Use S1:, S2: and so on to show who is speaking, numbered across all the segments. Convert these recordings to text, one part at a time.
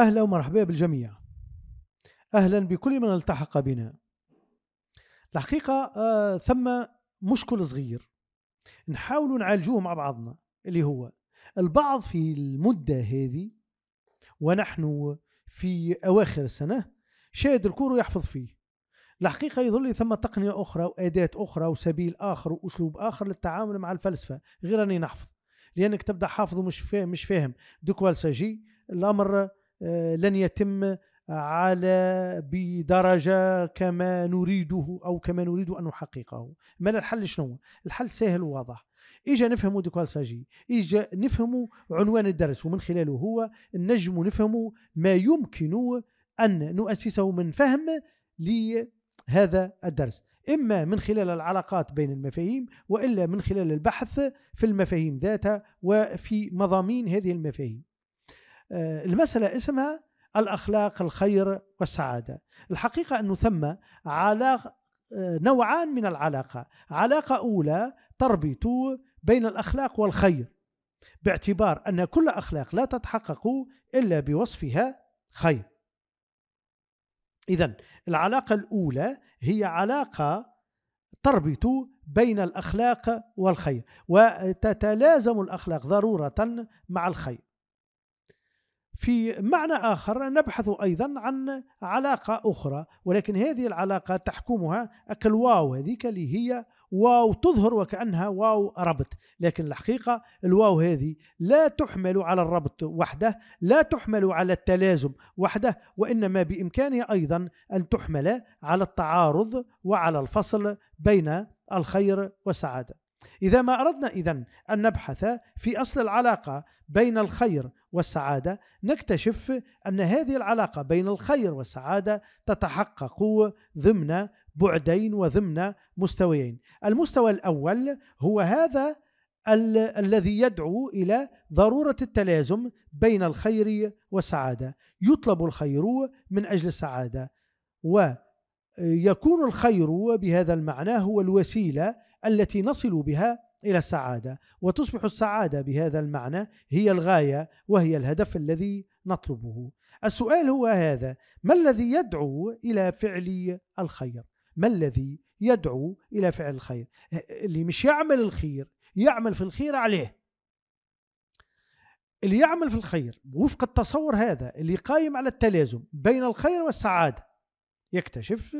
S1: أهلا ومرحبا بالجميع أهلا بكل من التحق بنا الحقيقة آه ثم مشكل صغير نحاول نعالجوه مع بعضنا اللي هو البعض في المدة هذه ونحن في أواخر السنة شاهد الكور ويحفظ فيه الحقيقة يظل ثم تقنية أخرى وأداة أخرى وسبيل آخر وأسلوب آخر للتعامل مع الفلسفة غير أني نحفظ لأنك تبدأ حافظ ومش فاهم مش فاهم دوكوال ساجي الأمر آه، لن يتم على بدرجة كما نريده أو كما نريد أن نحققه ما الحل شنو الحل سهل وواضح إجا نفهموا ديكوال ساجي إجا نفهموا عنوان الدرس ومن خلاله هو النجم نفهموا ما يمكن أن نؤسسه من فهم لهذا الدرس إما من خلال العلاقات بين المفاهيم وإلا من خلال البحث في المفاهيم ذاتها وفي مضامين هذه المفاهيم آه، المسألة اسمها الأخلاق الخير والسعادة الحقيقة أنه ثم علاقة آه، نوعان من العلاقة علاقة أولى تربط بين الأخلاق والخير باعتبار أن كل أخلاق لا تتحقق إلا بوصفها خير إذا العلاقة الأولى هي علاقة تربط بين الأخلاق والخير وتتلازم الأخلاق ضرورة مع الخير في معنى آخر نبحث أيضا عن علاقة أخرى ولكن هذه العلاقة تحكمها كالواو هذيك اللي هي واو تظهر وكأنها واو ربط لكن الحقيقة الواو هذه لا تحمل على الربط وحده لا تحمل على التلازم وحده وإنما بإمكانها أيضا أن تحمل على التعارض وعلى الفصل بين الخير والسعادة إذا ما أردنا إذا أن نبحث في أصل العلاقة بين الخير والسعادة نكتشف أن هذه العلاقة بين الخير والسعادة تتحقق ضمن بعدين وضمن مستويين المستوى الأول هو هذا ال- الذي يدعو إلى ضرورة التلازم بين الخير والسعادة يطلب الخير من أجل السعادة ويكون الخير بهذا المعنى هو الوسيلة التي نصل بها الى السعاده وتصبح السعاده بهذا المعنى هي الغايه وهي الهدف الذي نطلبه السؤال هو هذا ما الذي يدعو الى فعل الخير ما الذي يدعو الى فعل الخير اللي مش يعمل الخير يعمل في الخير عليه اللي يعمل في الخير وفق التصور هذا اللي قايم على التلازم بين الخير والسعاده يكتشف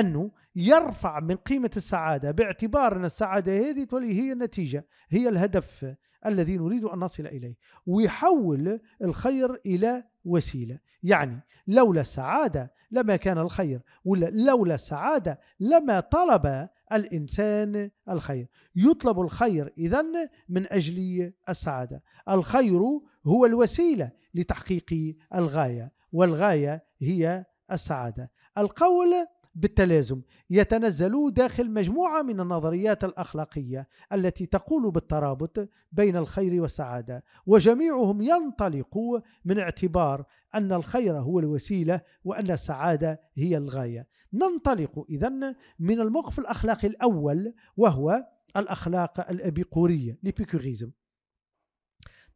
S1: انه يرفع من قيمه السعاده باعتبار ان السعاده هذه تولي هي النتيجه هي الهدف الذي نريد ان نصل اليه ويحول الخير الى وسيله يعني لولا السعاده لما كان الخير ولا لولا السعاده لما طلب الانسان الخير يطلب الخير اذا من اجل السعاده الخير هو الوسيله لتحقيق الغايه والغايه هي السعاده القول بالتلازم يتنزل داخل مجموعة من النظريات الأخلاقية التي تقول بالترابط بين الخير والسعادة وجميعهم ينطلق من اعتبار أن الخير هو الوسيلة وأن السعادة هي الغاية ننطلق إذن من الموقف الأخلاقي الأول وهو الأخلاق الأبيقورية لبيكوريزم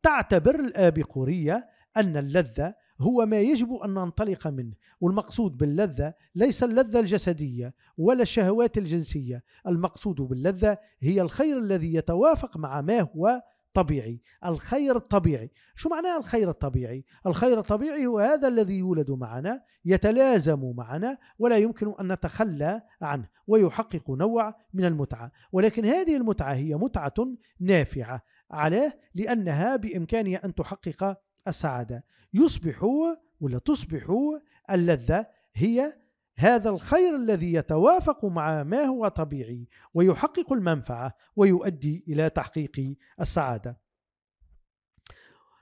S1: تعتبر الآبيقورية أن اللذة هو ما يجب أن ننطلق منه والمقصود باللذة ليس اللذة الجسدية ولا الشهوات الجنسية المقصود باللذة هي الخير الذي يتوافق مع ما هو طبيعي الخير الطبيعي شو معناه الخير الطبيعي الخير الطبيعي هو هذا الذي يولد معنا يتلازم معنا ولا يمكن أن نتخلى عنه ويحقق نوع من المتعة ولكن هذه المتعة هي متعة نافعة عليه لأنها بإمكانها أن تحقق السعادة يصبح ولا تصبح اللذة هي هذا الخير الذي يتوافق مع ما هو طبيعي ويحقق المنفعة ويؤدي إلى تحقيق السعادة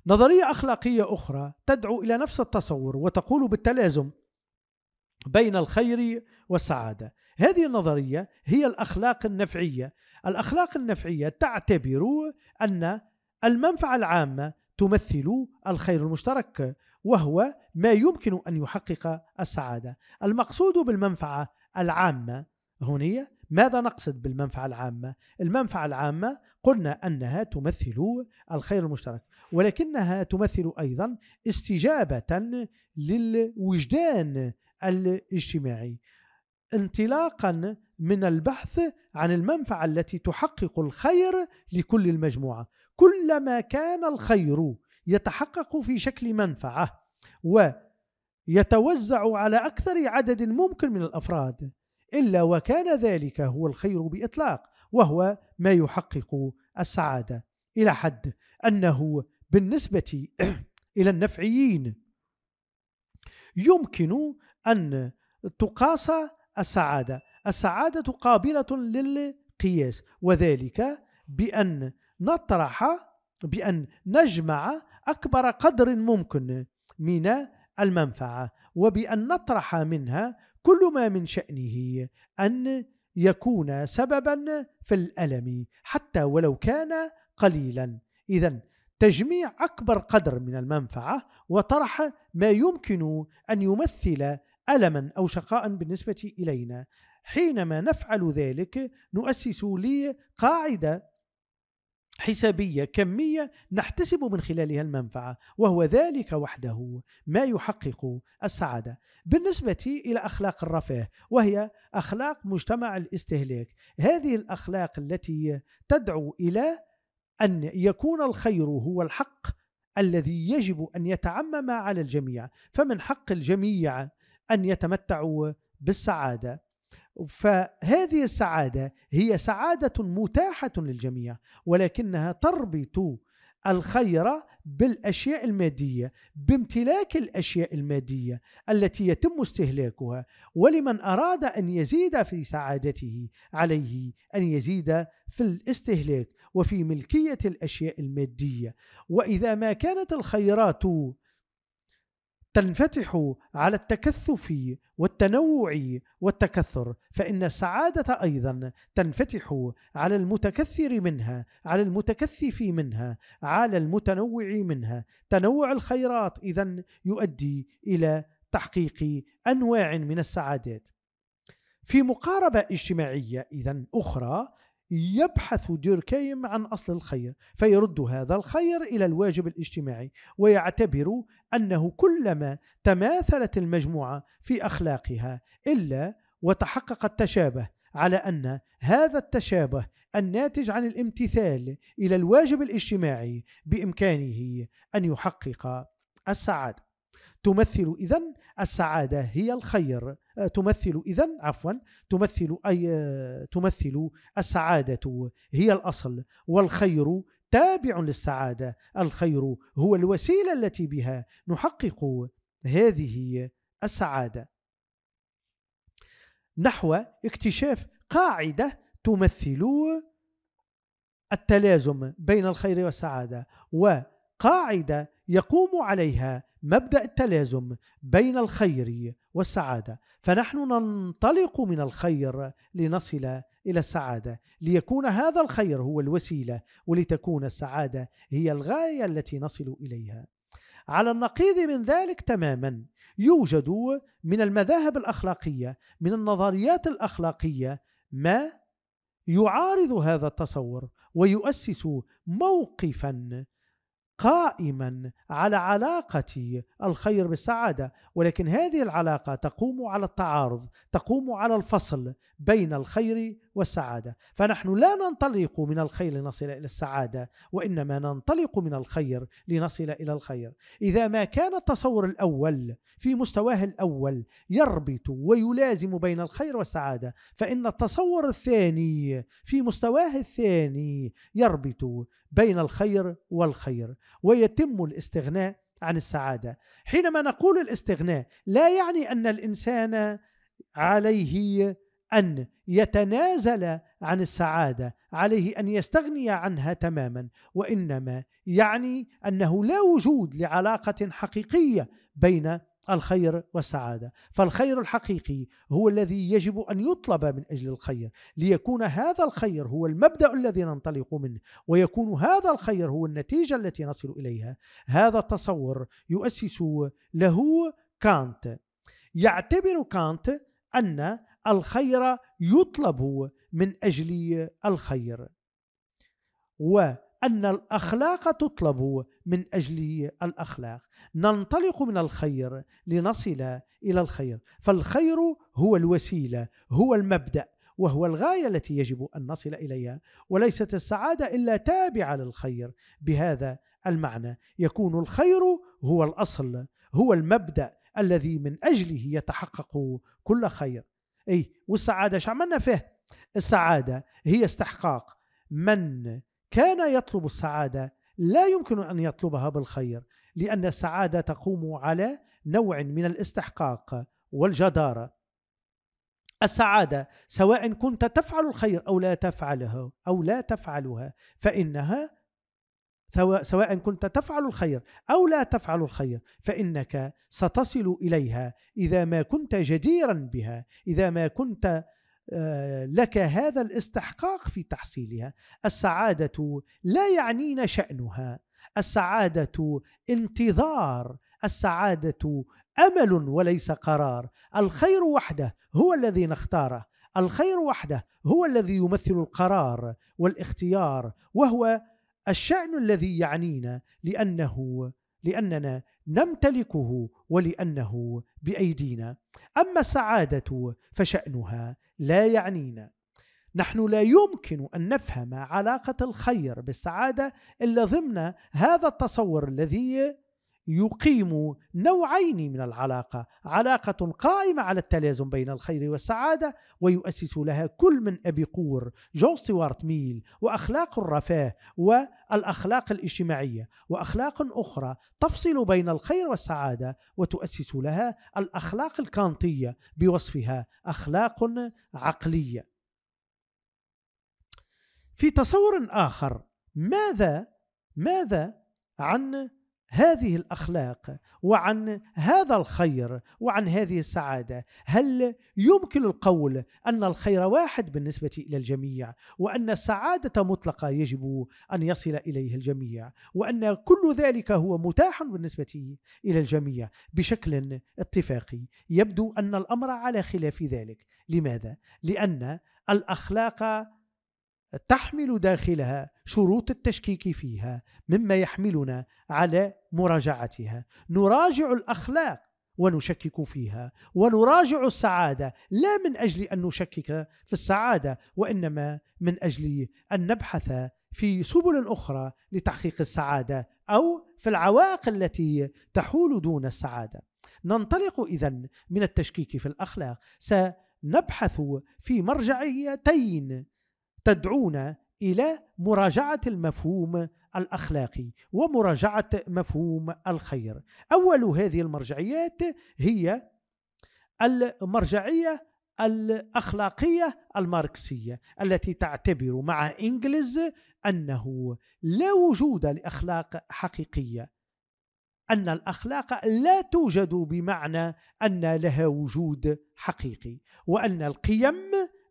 S1: نظرية أخلاقية أخرى تدعو إلى نفس التصور وتقول بالتلازم بين الخير والسعادة هذه النظرية هي الأخلاق النفعية الأخلاق النفعية تعتبر أن المنفعة العامة تمثل الخير المشترك وهو ما يمكن ان يحقق السعاده المقصود بالمنفعه العامه هنا ماذا نقصد بالمنفعه العامه المنفعه العامه قلنا انها تمثل الخير المشترك ولكنها تمثل ايضا استجابه للوجدان الاجتماعي انطلاقا من البحث عن المنفعه التي تحقق الخير لكل المجموعه كلما كان الخير يتحقق في شكل منفعه ويتوزع على اكثر عدد ممكن من الافراد الا وكان ذلك هو الخير باطلاق وهو ما يحقق السعاده الى حد انه بالنسبه الى النفعيين يمكن ان تقاس السعاده السعاده قابله للقياس وذلك بان نطرح بأن نجمع أكبر قدر ممكن من المنفعة وبأن نطرح منها كل ما من شأنه أن يكون سببا في الألم حتى ولو كان قليلا إذا تجميع أكبر قدر من المنفعة وطرح ما يمكن أن يمثل ألما أو شقاء بالنسبة إلينا حينما نفعل ذلك نؤسس لقاعدة حسابيه كميه نحتسب من خلالها المنفعه وهو ذلك وحده ما يحقق السعاده بالنسبه الى اخلاق الرفاه وهي اخلاق مجتمع الاستهلاك هذه الاخلاق التي تدعو الى ان يكون الخير هو الحق الذي يجب ان يتعمم على الجميع فمن حق الجميع ان يتمتعوا بالسعاده فهذه السعاده هي سعاده متاحه للجميع ولكنها تربط الخير بالاشياء الماديه بامتلاك الاشياء الماديه التي يتم استهلاكها ولمن اراد ان يزيد في سعادته عليه ان يزيد في الاستهلاك وفي ملكيه الاشياء الماديه واذا ما كانت الخيرات تنفتح على التكثف والتنوع والتكثر فإن السعادة أيضا تنفتح على المتكثر منها على المتكثف منها على المتنوع منها تنوع الخيرات إذا يؤدي إلى تحقيق أنواع من السعادات في مقاربة اجتماعية إذا أخرى يبحث دوركيم عن أصل الخير فيرد هذا الخير إلى الواجب الاجتماعي ويعتبر أنه كلما تماثلت المجموعة في أخلاقها إلا وتحقق التشابه على أن هذا التشابه الناتج عن الامتثال إلى الواجب الاجتماعي بإمكانه أن يحقق السعادة تمثل إذا السعادة هي الخير آه، تمثل إذا عفوا تمثل أي آه، تمثل السعادة هي الأصل والخير تابع للسعادة الخير هو الوسيلة التي بها نحقق هذه السعادة نحو اكتشاف قاعدة تمثل التلازم بين الخير والسعادة وقاعدة يقوم عليها مبدا التلازم بين الخير والسعاده فنحن ننطلق من الخير لنصل الى السعاده ليكون هذا الخير هو الوسيله ولتكون السعاده هي الغايه التي نصل اليها على النقيض من ذلك تماما يوجد من المذاهب الاخلاقيه من النظريات الاخلاقيه ما يعارض هذا التصور ويؤسس موقفا قائما على علاقة الخير بالسعادة ولكن هذه العلاقة تقوم على التعارض تقوم على الفصل بين الخير والسعاده فنحن لا ننطلق من الخير لنصل الى السعاده وانما ننطلق من الخير لنصل الى الخير اذا ما كان التصور الاول في مستواه الاول يربط ويلازم بين الخير والسعاده فان التصور الثاني في مستواه الثاني يربط بين الخير والخير ويتم الاستغناء عن السعاده حينما نقول الاستغناء لا يعني ان الانسان عليه ان يتنازل عن السعاده عليه ان يستغني عنها تماما وانما يعني انه لا وجود لعلاقه حقيقيه بين الخير والسعاده فالخير الحقيقي هو الذي يجب ان يطلب من اجل الخير ليكون هذا الخير هو المبدا الذي ننطلق منه ويكون هذا الخير هو النتيجه التي نصل اليها هذا التصور يؤسس له كانت يعتبر كانت ان الخير يطلب من أجل الخير وأن الأخلاق تطلب من أجل الأخلاق ننطلق من الخير لنصل إلى الخير فالخير هو الوسيلة هو المبدأ وهو الغاية التي يجب أن نصل إليها وليست السعادة إلا تابعة للخير بهذا المعنى يكون الخير هو الأصل هو المبدأ الذي من أجله يتحقق كل خير اي والسعاده ايش عملنا فيه السعاده هي استحقاق من كان يطلب السعاده لا يمكن ان يطلبها بالخير لان السعاده تقوم على نوع من الاستحقاق والجداره السعاده سواء كنت تفعل الخير او لا تفعله او لا تفعلها فانها سواء كنت تفعل الخير او لا تفعل الخير فانك ستصل اليها اذا ما كنت جديرا بها اذا ما كنت آه، لك هذا الاستحقاق في تحصيلها السعاده لا يعنينا شانها السعاده انتظار السعاده امل وليس قرار الخير وحده هو الذي نختاره الخير وحده هو الذي يمثل القرار والاختيار وهو الشأن الذي يعنينا لأنه لأننا نمتلكه ولأنه بأيدينا أما السعادة فشأنها لا يعنينا نحن لا يمكن أن نفهم علاقة الخير بالسعادة إلا ضمن هذا التصور الذي يقيم نوعين من العلاقة علاقة قائمة على التلازم بين الخير والسعادة ويؤسس لها كل من أبيقور جون ستيوارت ميل وأخلاق الرفاه والأخلاق الاجتماعية وأخلاق أخرى تفصل بين الخير والسعادة وتؤسس لها الأخلاق الكانطية بوصفها أخلاق عقلية في تصور آخر ماذا ماذا عن هذه الاخلاق وعن هذا الخير وعن هذه السعاده هل يمكن القول ان الخير واحد بالنسبه الى الجميع وان السعاده مطلقه يجب ان يصل اليها الجميع وان كل ذلك هو متاح بالنسبه الى الجميع بشكل اتفاقي يبدو ان الامر على خلاف ذلك لماذا لان الاخلاق تحمل داخلها شروط التشكيك فيها مما يحملنا على مراجعتها نراجع الاخلاق ونشكك فيها ونراجع السعاده لا من اجل ان نشكك في السعاده وانما من اجل ان نبحث في سبل اخرى لتحقيق السعاده او في العوائق التي تحول دون السعاده ننطلق اذا من التشكيك في الاخلاق سنبحث في مرجعيتين تدعونا الى مراجعه المفهوم الاخلاقي ومراجعه مفهوم الخير. اول هذه المرجعيات هي المرجعيه الاخلاقيه الماركسيه التي تعتبر مع انجلز انه لا وجود لاخلاق حقيقيه ان الاخلاق لا توجد بمعنى ان لها وجود حقيقي وان القيم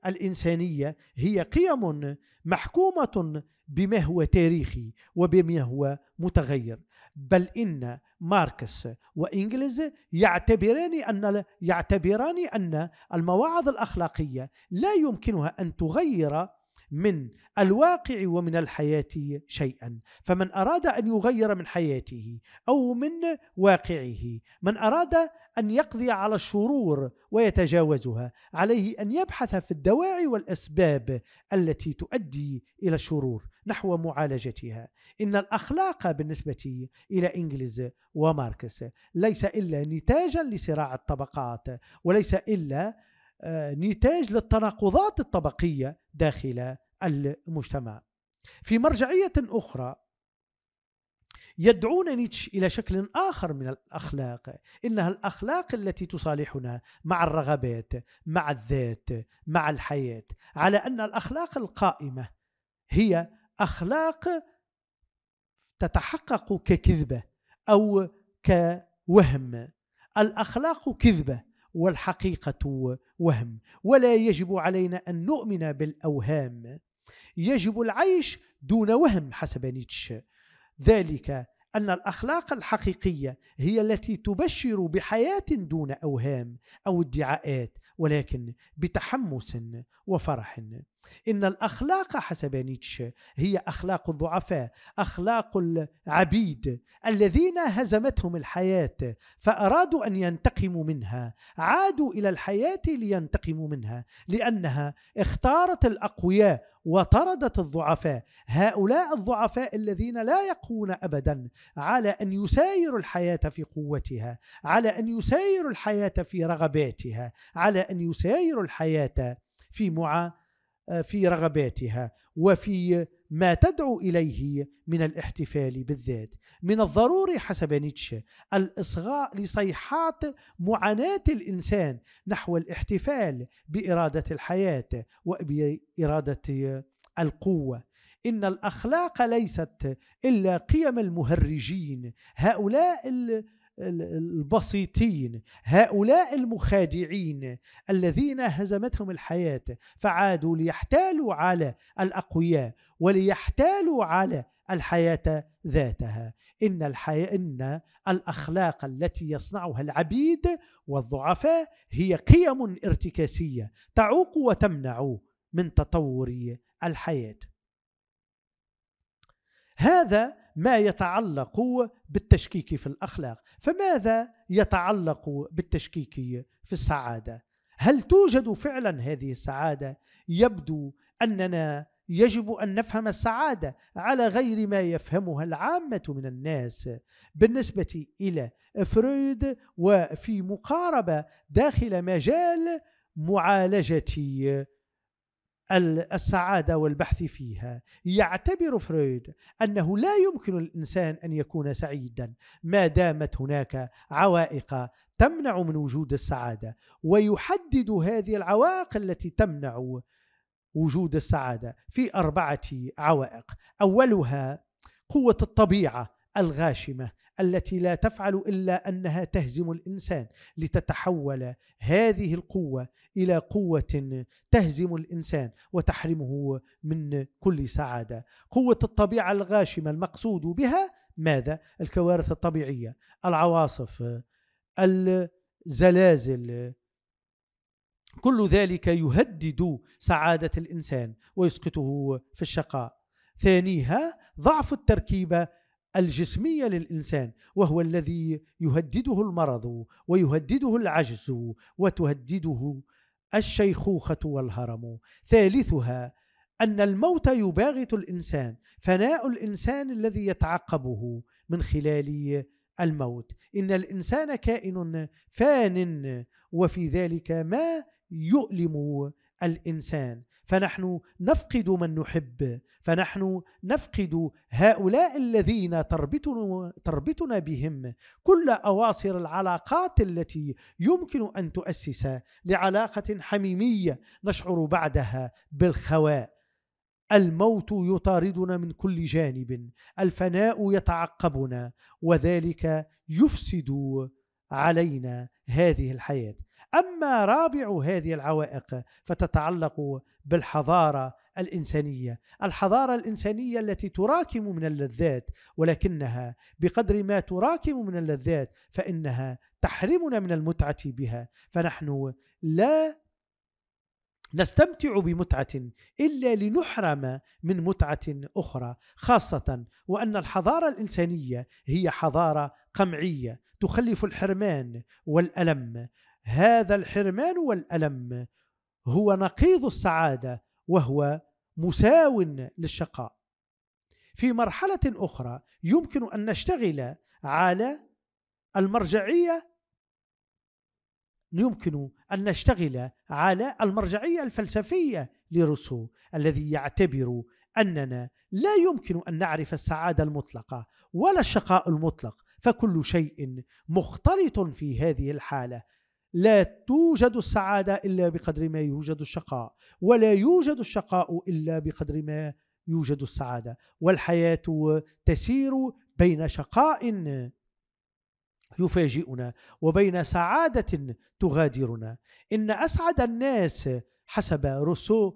S1: الإنسانية هي قيم محكومة بما هو تاريخي وبما هو متغير بل إن ماركس وإنجلز يعتبران أن يعتبران أن المواعظ الأخلاقية لا يمكنها أن تغير من الواقع ومن الحياة شيئا فمن أراد أن يغير من حياته أو من واقعه من أراد أن يقضي على الشرور ويتجاوزها عليه أن يبحث في الدواعي والأسباب التي تؤدي إلى الشرور نحو معالجتها إن الأخلاق بالنسبة إلى إنجلز وماركس ليس إلا نتاجا لصراع الطبقات وليس إلا آه، نتاج للتناقضات الطبقيه داخل المجتمع. في مرجعيه اخرى يدعون نيتش الى شكل اخر من الاخلاق، انها الاخلاق التي تصالحنا مع الرغبات، مع الذات، مع الحياه، على ان الاخلاق القائمه هي اخلاق تتحقق ككذبه او كوهم. الاخلاق كذبه والحقيقه وهم ولا يجب علينا ان نؤمن بالاوهام يجب العيش دون وهم حسب نيتشه ذلك ان الاخلاق الحقيقيه هي التي تبشر بحياه دون اوهام او ادعاءات ولكن بتحمس وفرح إن الأخلاق حسب نيتشه هي أخلاق الضعفاء أخلاق العبيد الذين هزمتهم الحياة فأرادوا أن ينتقموا منها عادوا إلى الحياة لينتقموا منها لأنها اختارت الأقوياء وطردت الضعفاء هؤلاء الضعفاء الذين لا يقوون ابدا على ان يسايروا الحياه في قوتها على ان يسايروا الحياه في رغباتها على ان يسايروا الحياه في معاناتها آه، في رغباتها وفي ما تدعو اليه من الاحتفال بالذات من الضروري حسب نيتشه الاصغاء لصيحات معاناه الانسان نحو الاحتفال باراده الحياه وباراده القوه ان الاخلاق ليست الا قيم المهرجين هؤلاء البسيطين هؤلاء المخادعين الذين هزمتهم الحياة فعادوا ليحتالوا على الأقوياء وليحتالوا على الحياة ذاتها إن, الحياة إن الأخلاق التي يصنعها العبيد والضعفاء هي قيم ارتكاسية تعوق وتمنع من تطور الحياة هذا ما يتعلق بالتشكيك في الاخلاق فماذا يتعلق بالتشكيك في السعاده هل توجد فعلا هذه السعاده يبدو اننا يجب ان نفهم السعاده على غير ما يفهمها العامه من الناس بالنسبه الى فرويد وفي مقاربه داخل مجال معالجه السعاده والبحث فيها يعتبر فرويد انه لا يمكن الانسان ان يكون سعيدا ما دامت هناك عوائق تمنع من وجود السعاده ويحدد هذه العوائق التي تمنع وجود السعاده في اربعه عوائق اولها قوه الطبيعه الغاشمه التي لا تفعل الا انها تهزم الانسان لتتحول هذه القوه الى قوه تهزم الانسان وتحرمه من كل سعاده قوه الطبيعه الغاشمه المقصود بها ماذا الكوارث الطبيعيه العواصف الزلازل كل ذلك يهدد سعاده الانسان ويسقطه في الشقاء ثانيها ضعف التركيبه الجسمية للإنسان وهو الذي يهدده المرض ويهدده العجز وتهدده الشيخوخة والهرم ثالثها أن الموت يباغت الإنسان فناء الإنسان الذي يتعقبه من خلال الموت إن الإنسان كائن فان وفي ذلك ما يؤلم الإنسان فنحن نفقد من نحب فنحن نفقد هؤلاء الذين تربطنا, تربطنا بهم كل أواصر العلاقات التي يمكن أن تؤسس لعلاقة حميمية نشعر بعدها بالخواء الموت يطاردنا من كل جانب الفناء يتعقبنا وذلك يفسد علينا هذه الحياه اما رابع هذه العوائق فتتعلق بالحضاره الانسانيه، الحضاره الانسانيه التي تراكم من اللذات ولكنها بقدر ما تراكم من اللذات فانها تحرمنا من المتعه بها، فنحن لا نستمتع بمتعه الا لنحرم من متعه اخرى، خاصه وان الحضاره الانسانيه هي حضاره قمعيه تخلف الحرمان والالم، هذا الحرمان والالم هو نقيض السعاده وهو مساو للشقاء في مرحله اخرى يمكن ان نشتغل على المرجعيه يمكن ان نشتغل على المرجعيه الفلسفيه لروسو الذي يعتبر اننا لا يمكن ان نعرف السعاده المطلقه ولا الشقاء المطلق فكل شيء مختلط في هذه الحاله لا توجد السعادة إلا بقدر ما يوجد الشقاء ولا يوجد الشقاء إلا بقدر ما يوجد السعادة والحياة تسير بين شقاء يفاجئنا وبين سعادة تغادرنا إن أسعد الناس حسب روسو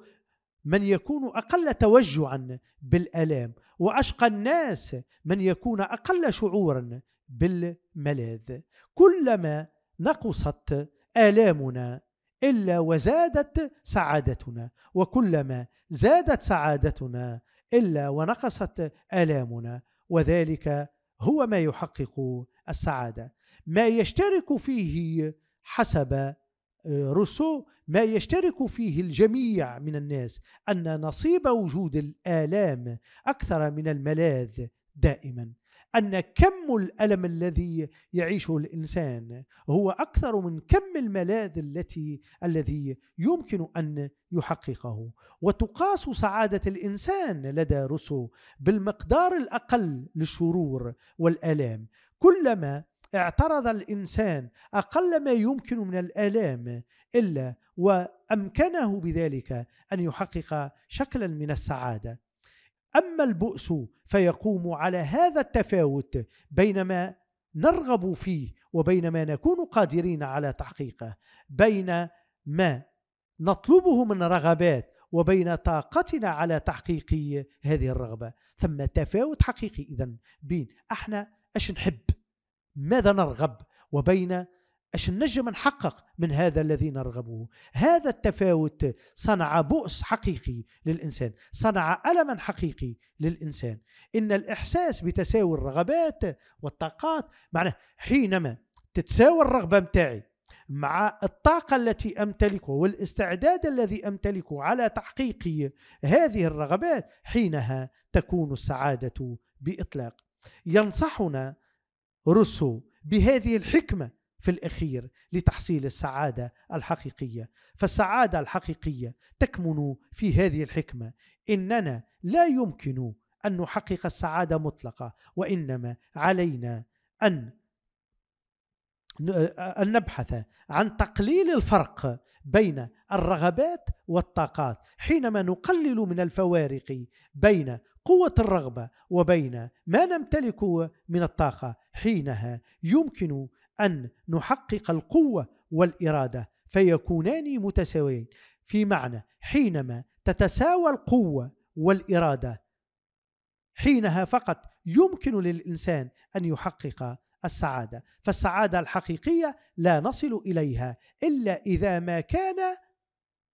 S1: من يكون أقل توجعا بالألام وأشقى الناس من يكون أقل شعورا بالملاذ كلما نقصت آلامنا إلا وزادت سعادتنا وكلما زادت سعادتنا إلا ونقصت آلامنا وذلك هو ما يحقق السعادة ما يشترك فيه حسب آه، روسو ما يشترك فيه الجميع من الناس أن نصيب وجود الآلام أكثر من الملاذ دائما أن كم الألم الذي يعيشه الإنسان هو أكثر من كم الملاذ التي الذي يمكن أن يحققه وتقاس سعادة الإنسان لدى روسو بالمقدار الأقل للشرور والآلام كلما اعترض الانسان اقل ما يمكن من الالام الا وامكنه بذلك ان يحقق شكلا من السعاده اما البؤس فيقوم على هذا التفاوت بين ما نرغب فيه وبين ما نكون قادرين على تحقيقه بين ما نطلبه من رغبات وبين طاقتنا على تحقيق هذه الرغبه ثم تفاوت حقيقي اذا بين احنا اش نحب ماذا نرغب وبين اش نجم نحقق من هذا الذي نرغبه هذا التفاوت صنع بؤس حقيقي للإنسان صنع ألما حقيقي للإنسان إن الإحساس بتساوي الرغبات والطاقات معناه حينما تتساوى الرغبة متاعي مع الطاقة التي أمتلكها والاستعداد الذي أمتلكه على تحقيق هذه الرغبات حينها تكون السعادة بإطلاق ينصحنا روسو بهذه الحكمة في الاخير لتحصيل السعاده الحقيقيه فالسعاده الحقيقيه تكمن في هذه الحكمه اننا لا يمكن ان نحقق السعاده مطلقه وانما علينا ان أن نبحث عن تقليل الفرق بين الرغبات والطاقات حينما نقلل من الفوارق بين قوة الرغبة وبين ما نمتلكه من الطاقة حينها يمكن أن نحقق القوة والإرادة فيكونان متساويين في معنى حينما تتساوى القوة والإرادة حينها فقط يمكن للإنسان أن يحقق السعادة فالسعادة الحقيقية لا نصل إليها إلا إذا ما كان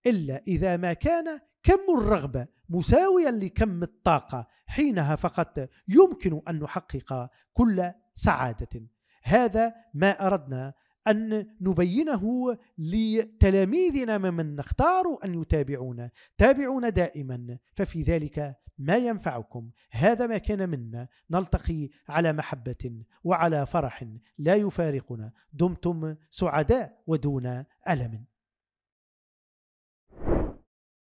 S1: إلا إذا ما كان كم الرغبة مساويا لكم الطاقة حينها فقط يمكن أن نحقق كل سعادة هذا ما أردنا أن نبينه لتلاميذنا ممن نختار أن يتابعونا تابعونا دائما ففي ذلك ما ينفعكم هذا ما كان منا نلتقي على محبة وعلى فرح لا يفارقنا دمتم سعداء ودون ألم